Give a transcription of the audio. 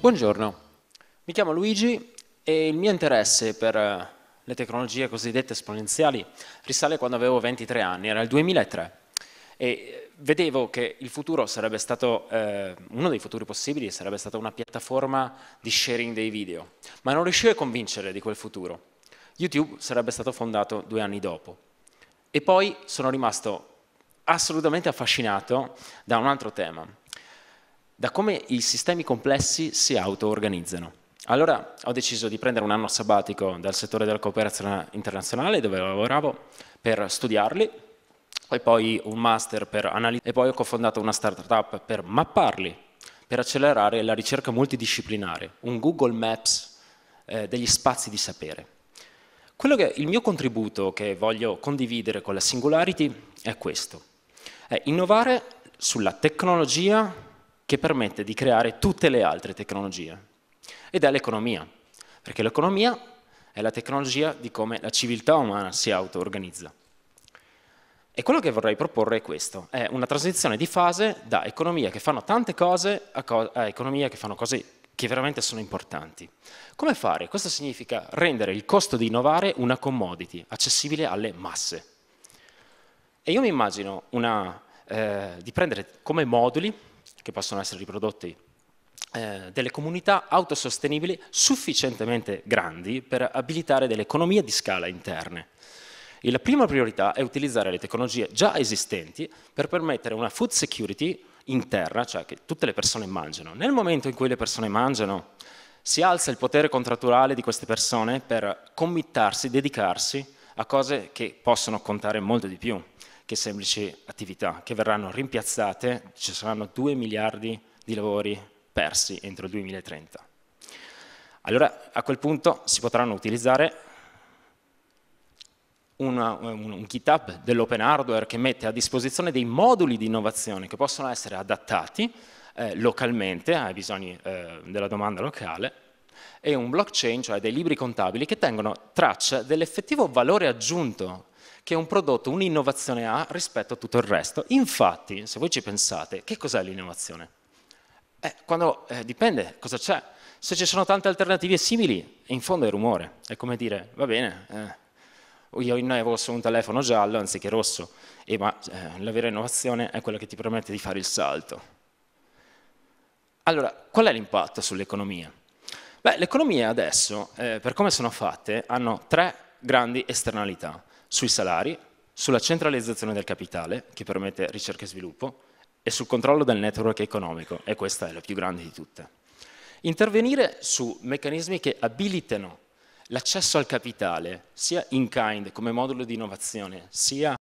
Buongiorno, mi chiamo Luigi e il mio interesse per eh, le tecnologie cosiddette esponenziali risale quando avevo 23 anni, era il 2003 e eh, vedevo che il futuro sarebbe stato, eh, uno dei futuri possibili sarebbe stata una piattaforma di sharing dei video, ma non riuscivo a convincere di quel futuro. YouTube sarebbe stato fondato due anni dopo. E poi sono rimasto assolutamente affascinato da un altro tema, da come i sistemi complessi si auto-organizzano. Allora ho deciso di prendere un anno sabbatico dal settore della cooperazione internazionale dove lavoravo per studiarli, e poi un master per analizzare e poi ho cofondato una startup per mapparli, per accelerare la ricerca multidisciplinare, un Google Maps eh, degli spazi di sapere. Che, il mio contributo che voglio condividere con la Singularity è questo, è innovare sulla tecnologia che permette di creare tutte le altre tecnologie, ed è l'economia, perché l'economia è la tecnologia di come la civiltà umana si auto-organizza. E quello che vorrei proporre è questo, è una transizione di fase da economia che fanno tante cose a, co a economia che fanno cose che veramente sono importanti. Come fare? Questo significa rendere il costo di innovare una commodity, accessibile alle masse. E io mi immagino una, eh, di prendere come moduli che possono essere riprodotti eh, delle comunità autosostenibili sufficientemente grandi per abilitare delle economie di scala interne. E la prima priorità è utilizzare le tecnologie già esistenti per permettere una food security interna, cioè che tutte le persone mangiano. Nel momento in cui le persone mangiano, si alza il potere contrattuale di queste persone per committarsi, dedicarsi a cose che possono contare molto di più che semplici attività, che verranno rimpiazzate, ci saranno 2 miliardi di lavori persi entro il 2030. Allora a quel punto si potranno utilizzare una, un, un GitHub dell'open hardware che mette a disposizione dei moduli di innovazione che possono essere adattati eh, localmente ai bisogni eh, della domanda locale e un blockchain, cioè dei libri contabili che tengono traccia dell'effettivo valore aggiunto che un prodotto, un'innovazione ha rispetto a tutto il resto. Infatti, se voi ci pensate, che cos'è l'innovazione? Eh, quando, eh, dipende cosa c'è. Se ci sono tante alternative simili, in fondo è rumore. È come dire, va bene, eh, io avevo solo un telefono giallo anziché rosso, eh, ma la vera innovazione è quella che ti permette di fare il salto. Allora, qual è l'impatto sull'economia? Beh, le economie adesso, eh, per come sono fatte, hanno tre grandi esternalità sui salari, sulla centralizzazione del capitale, che permette ricerca e sviluppo, e sul controllo del network economico, e questa è la più grande di tutte. Intervenire su meccanismi che abilitano l'accesso al capitale, sia in kind come modulo di innovazione, sia